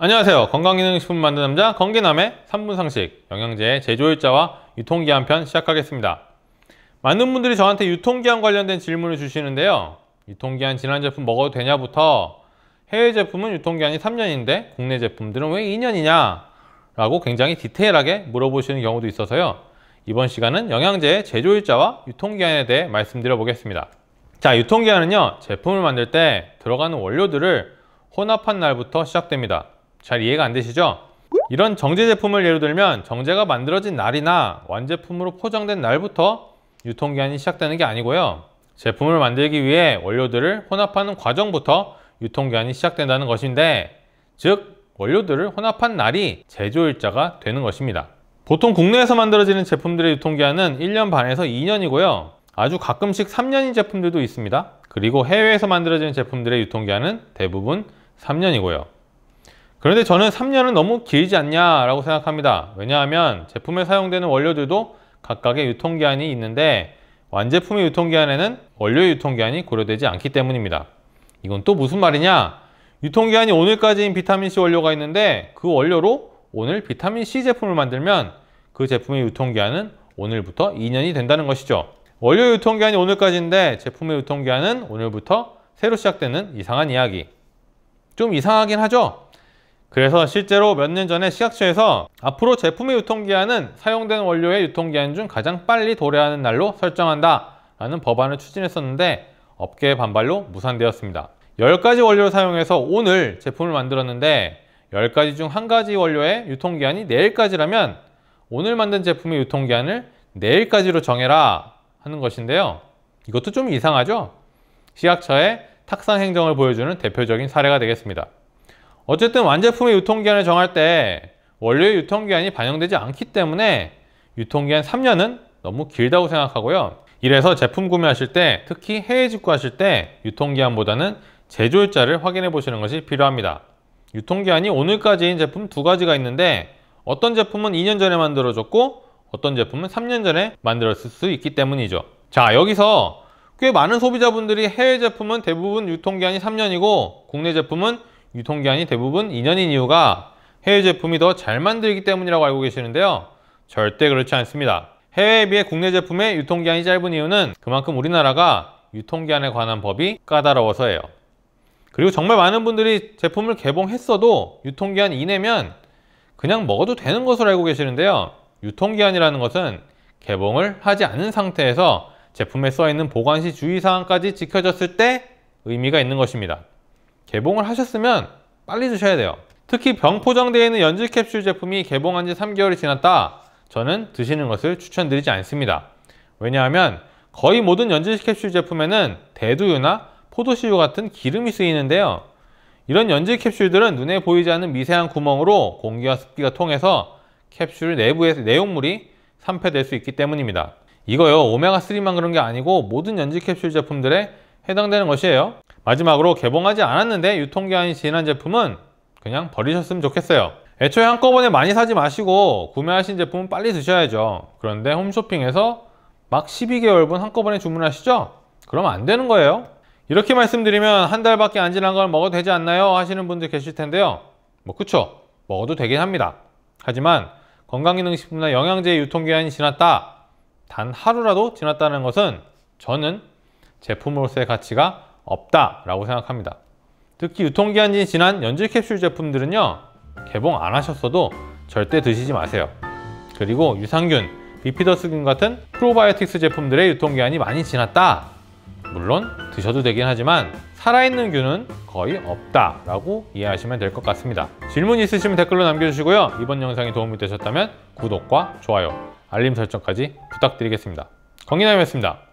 안녕하세요 건강기능식품 만드는 남자 건기남의 3분 상식 영양제 제조일자와 유통기한 편 시작하겠습니다 많은 분들이 저한테 유통기한 관련된 질문을 주시는데요 유통기한 지난 제품 먹어도 되냐부터 해외 제품은 유통기한이 3년인데 국내 제품들은 왜 2년이냐 라고 굉장히 디테일하게 물어보시는 경우도 있어서요 이번 시간은 영양제의 제조일자와 유통기한에 대해 말씀드려 보겠습니다 자 유통기한은요 제품을 만들 때 들어가는 원료들을 혼합한 날부터 시작됩니다 잘 이해가 안 되시죠? 이런 정제 제품을 예로 들면 정제가 만들어진 날이나 완제품으로 포장된 날부터 유통기한이 시작되는 게 아니고요 제품을 만들기 위해 원료들을 혼합하는 과정부터 유통기한이 시작된다는 것인데 즉 원료들을 혼합한 날이 제조일자가 되는 것입니다 보통 국내에서 만들어지는 제품들의 유통기한은 1년 반에서 2년이고요 아주 가끔씩 3년인 제품들도 있습니다 그리고 해외에서 만들어지는 제품들의 유통기한은 대부분 3년이고요 그런데 저는 3년은 너무 길지 않냐라고 생각합니다. 왜냐하면 제품에 사용되는 원료들도 각각의 유통기한이 있는데 완제품의 유통기한에는 원료의 유통기한이 고려되지 않기 때문입니다. 이건 또 무슨 말이냐? 유통기한이 오늘까지인 비타민C 원료가 있는데 그 원료로 오늘 비타민C 제품을 만들면 그 제품의 유통기한은 오늘부터 2년이 된다는 것이죠. 원료 유통기한이 오늘까지인데 제품의 유통기한은 오늘부터 새로 시작되는 이상한 이야기. 좀 이상하긴 하죠? 그래서 실제로 몇 년 전에 시각처에서 앞으로 제품의 유통기한은 사용된 원료의 유통기한 중 가장 빨리 도래하는 날로 설정한다 라는 법안을 추진했었는데 업계의 반발로 무산되었습니다 10가지 원료를 사용해서 오늘 제품을 만들었는데 10가지 중 한가지 원료의 유통기한이 내일까지라면 오늘 만든 제품의 유통기한을 내일까지로 정해라 하는 것인데요 이것도 좀 이상하죠? 시각처의 탁상 행정을 보여주는 대표적인 사례가 되겠습니다 어쨌든 완제품의 유통기한을 정할 때 원료의 유통기한이 반영되지 않기 때문에 유통기한 3년은 너무 길다고 생각하고요. 이래서 제품 구매하실 때 특히 해외 직구하실 때 유통기한보다는 제조일자를 확인해 보시는 것이 필요합니다. 유통기한이 오늘까지인 제품 두 가지가 있는데 어떤 제품은 2년 전에 만들어졌고 어떤 제품은 3년 전에 만들었을 수 있기 때문이죠. 자 여기서 꽤 많은 소비자분들이 해외 제품은 대부분 유통기한이 3년이고 국내 제품은 유통기한이 대부분 2년인 이유가 해외 제품이 더 잘 만들기 때문이라고 알고 계시는데요. 절대 그렇지 않습니다. 해외에 비해 국내 제품의 유통기한이 짧은 이유는 그만큼 우리나라가 유통기한에 관한 법이 까다로워서예요. 그리고 정말 많은 분들이 제품을 개봉했어도 유통기한 이내면 그냥 먹어도 되는 것으로 알고 계시는데요. 유통기한이라는 것은 개봉을 하지 않은 상태에서 제품에 써있는 보관시 주의사항까지 지켜졌을 때 의미가 있는 것입니다. 개봉을 하셨으면 빨리 주셔야 돼요 특히 병포장되어 있는 연질 캡슐 제품이 개봉한 지 3개월이 지났다 저는 드시는 것을 추천드리지 않습니다 왜냐하면 거의 모든 연질 캡슐 제품에는 대두유나 포도씨유 같은 기름이 쓰이는데요 이런 연질 캡슐들은 눈에 보이지 않는 미세한 구멍으로 공기와 습기가 통해서 캡슐 내부의 내용물이 산패될 수 있기 때문입니다 이거요 오메가3만 그런 게 아니고 모든 연질 캡슐 제품들에 해당되는 것이에요 마지막으로 개봉하지 않았는데 유통기한이 지난 제품은 그냥 버리셨으면 좋겠어요 애초에 한꺼번에 많이 사지 마시고 구매하신 제품은 빨리 드셔야죠 그런데 홈쇼핑에서 막 12개월분 한꺼번에 주문하시죠? 그러면 안 되는 거예요 이렇게 말씀드리면 한 달밖에 안 지난 걸 먹어도 되지 않나요? 하시는 분들 계실 텐데요 뭐 그쵸 먹어도 되긴 합니다 하지만 건강기능식품이나 영양제의 유통기한이 지났다 단 하루라도 지났다는 것은 저는 제품으로서의 가치가 없다라고 생각합니다. 특히 유통기한이 지난 연질 캡슐 제품들은요 개봉 안 하셨어도 절대 드시지 마세요. 그리고 유산균, 비피더스균 같은 프로바이오틱스 제품들의 유통기한이 많이 지났다. 물론 드셔도 되긴 하지만 살아있는 균은 거의 없다라고 이해하시면 될 것 같습니다. 질문 있으시면 댓글로 남겨주시고요. 이번 영상이 도움이 되셨다면 구독과 좋아요, 알림 설정까지 부탁드리겠습니다. 건기남이었습니다.